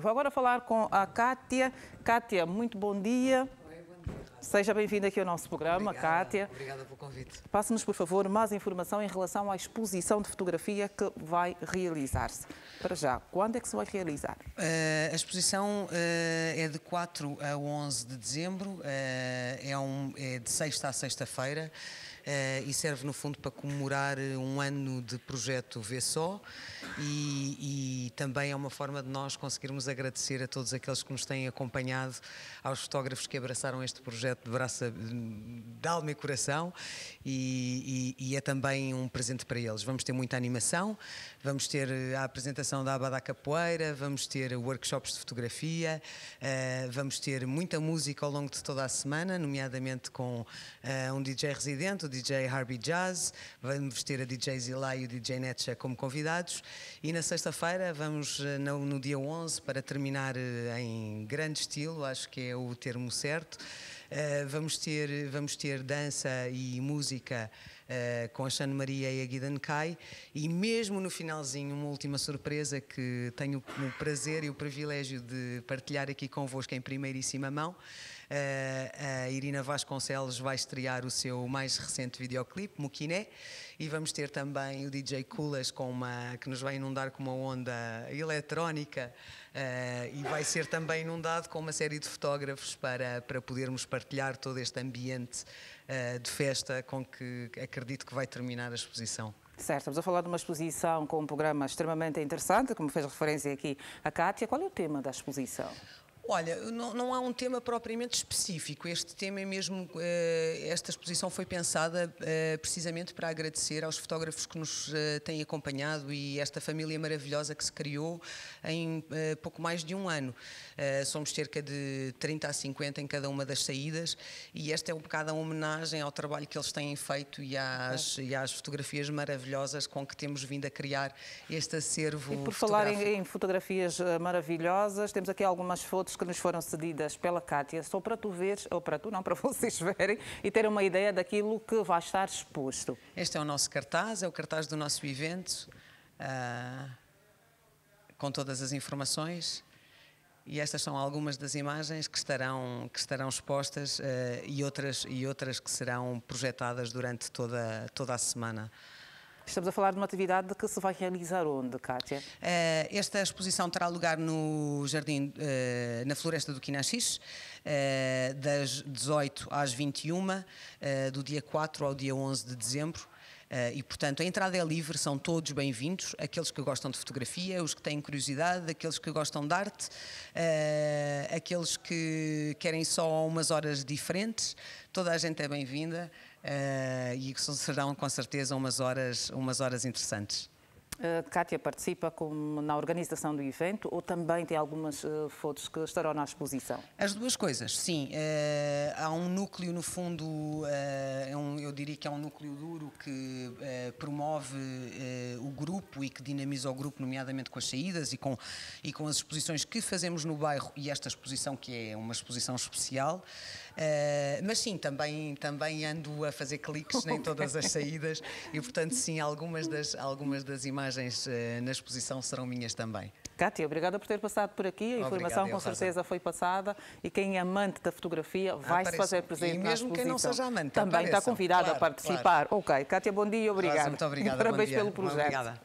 Vou agora falar com a Kátia. Kátia, muito bom dia. Seja bem-vinda aqui ao nosso programa, Obrigada. Kátia. Obrigada pelo convite. Passe-nos, por favor, mais informação em relação à exposição de fotografia que vai realizar-se. Para já, quando é que se vai realizar? Uh, a exposição uh, é de 4 a 11 de dezembro, uh, é, um, é de sexta a sexta-feira. Uh, e serve no fundo para comemorar um ano de projeto VSO e, e também é uma forma de nós conseguirmos agradecer a todos aqueles que nos têm acompanhado, aos fotógrafos que abraçaram este projeto afeto de, braça, de alma e coração e, e, e, é também um presente para eles. Vamos ter muita animação, vamos ter eh, a apresentação da Aba da Capoeira, vamos ter workshops de fotografia, uh, vamos ter muita música ao longo de toda a semana, nomeadamente com uh, um DJ residente, o DJ Harvey Jazz, vamos ter a DJ Zilai e o DJ Netcha como convidados e na sexta-feira vamos no, no dia 11 para terminar em grande estilo, acho que é o termo certo. Eh, vamos, ter, vamos ter dança e música uh, com a Xane Maria e a Guida Nkai. E mesmo no finalzinho, uma última surpresa que tenho o prazer e o privilégio de partilhar aqui convosco em primeiríssima mão. Uh, a Irina Vasconcelos vai estrear o seu mais recente videoclipe, Muquiné, e vamos ter também o DJ Kulas com uma, que nos vai inundar com uma onda eletrónica uh, e vai ser também inundado com uma série de fotógrafos para, para podermos partilhar todo este ambiente eh, de festa com que acredito que vai terminar a exposição. Certo, estamos a falar de uma exposição com um programa extremamente interessante, como fez referência aqui a Kátia. Qual é o tema da exposição? Olha, não, não, há um tema propriamente específico. Este tema é mesmo, eh, esta exposição foi pensada eh, precisamente para agradecer aos fotógrafos que nos eh, têm acompanhado e esta família maravilhosa que se criou em pouco mais de um ano. Somos cerca de 30 a 50 em cada uma das saídas e esta é um bocado a homenagem ao trabalho que eles têm feito e às, e às fotografias maravilhosas com que temos vindo a criar este acervo. E por falar em, em fotografias maravilhosas, temos aqui algumas fotos que nos foram cedidas pela Cátia, só para tu veres, ou para tu não, para vocês verem, e terem uma ideia daquilo que vai estar exposto. Este é o nosso cartaz, é o cartaz do nosso evento, uh, com todas as informações. E estas são algumas das imagens que estarão, que estarão expostas uh, e, outras, e outras que serão projetadas durante toda, toda a semana. Estamos a falar de uma atividade que se vai realizar onde, Kátia? Eh, esta exposição terá lugar no Jardim, eh, na Floresta do Quinaxis, eh, das 18 às 21, do dia 4 ao dia 11 de dezembro. Eh, e, portanto, a entrada é livre, são todos bem-vindos, aqueles que gostam de fotografia, os que têm curiosidade, aqueles que gostam de arte, eh, aqueles que querem só umas horas diferentes, toda a gente é bem-vinda eh, e serão com certeza umas horas, umas horas interessantes. Eh, Kátia participa na organização do evento ou também tem algumas uh, fotos que estarão na exposição? As duas coisas, sim. Uh, há um núcleo, no fundo, uh, é um, eu diria que é um núcleo duro que promove o grupo e que dinamiza o grupo, nomeadamente com as saídas e com, e com as exposições que fazemos no bairro e esta exposição que é uma exposição especial. mas sim, também, também ando a fazer cliques em todas as saídas e, portanto, sim, algumas das, algumas das imagens imagens eh, na exposição serão minhas também. Cátia, obrigada por ter passado por aqui. A informação Obrigado, com certeza foi passada e quem é amante da fotografia ah, vai se fazer presente e mesmo na exposição. quem não seja amante também apareçam. está convidado claro, a participar. Claro. Ok, Cátia, bom dia e obrigada. Muito obrigada. Parabéns pelo projeto. Obrigada.